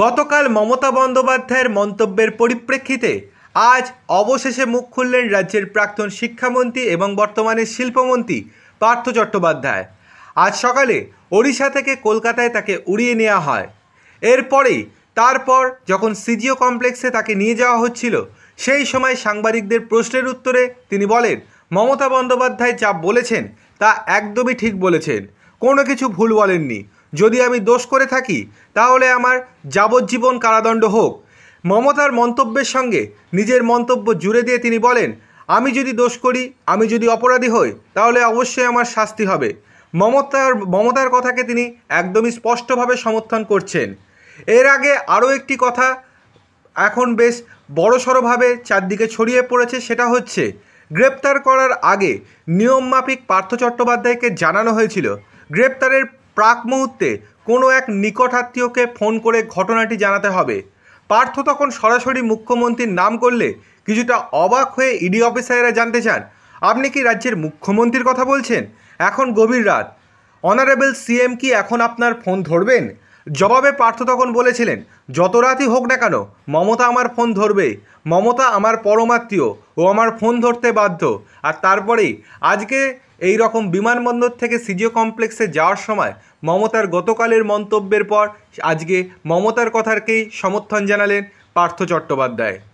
গতকাল মমতা বন্দ্যোপাধ্যায়ের মন্তব্যের পরিপ্রেক্ষিতে আজ অবশেষে মুখ খুললেন রাজ্যের প্রাক্তন শিক্ষামন্ত্রী এবং বর্তমানে শিল্পমন্ত্রী পার্থ চট্টোপাধ্যায় আজ সকালে ওড়িশা থেকে কলকাতায় তাকে উড়িয়ে নেওয়া হয় এরপরেই তারপর যখন সিজিও কমপ্লেক্সে তাকে নিয়ে যাওয়া হচ্ছিল সেই সময় সাংবাদিকদের প্রশ্নের উত্তরে তিনি বলেন মমতা বন্দ্যোপাধ্যায় যা বলেছেন তা একদমই ঠিক বলেছেন কোনো কিছু ভুল বলেননি যদি আমি দোষ করে থাকি তাহলে আমার যাবজ্জীবন কারাদণ্ড হোক মমতার মন্তব্যের সঙ্গে নিজের মন্তব্য জুড়ে দিয়ে তিনি বলেন আমি যদি দোষ করি আমি যদি অপরাধী হই তাহলে অবশ্যই আমার শাস্তি হবে মমতার মমতার কথাকে তিনি একদমই স্পষ্টভাবে সমর্থন করছেন এর আগে আরও একটি কথা এখন বেশ বড়সড়ভাবে চারদিকে ছড়িয়ে পড়েছে সেটা হচ্ছে গ্রেপ্তার করার আগে নিয়মমাফিক পার্থ চট্টোপাধ্যায়কে জানানো হয়েছিল গ্রেপ্তারের প্রাক মুহূর্তে কোনো এক নিকট আত্মীয়কে ফোন করে ঘটনাটি জানাতে হবে পার্থ তখন সরাসরি মুখ্যমন্ত্রীর নাম করলে কিছুটা অবাক হয়ে ইডি অফিসাররা জানতে চান আপনি কি রাজ্যের মুখ্যমন্ত্রীর কথা বলছেন এখন গভীর রাত অনারেবল সিএম কি এখন আপনার ফোন ধরবেন জবাবে পার্থ তখন বলেছিলেন যত রাতই হোক না কেন মমতা আমার ফোন ধরবে মমতা আমার পরমাত্মীয় ও আমার ফোন ধরতে বাধ্য আর তারপরেই আজকে এই রকম বিমানবন্দর থেকে সিজিও কমপ্লেক্সে যাওয়ার সময় মমতার গতকালের মন্তব্যের পর আজকে মমতার কথারকেই সমর্থন জানালেন পার্থ চট্টোপাধ্যায়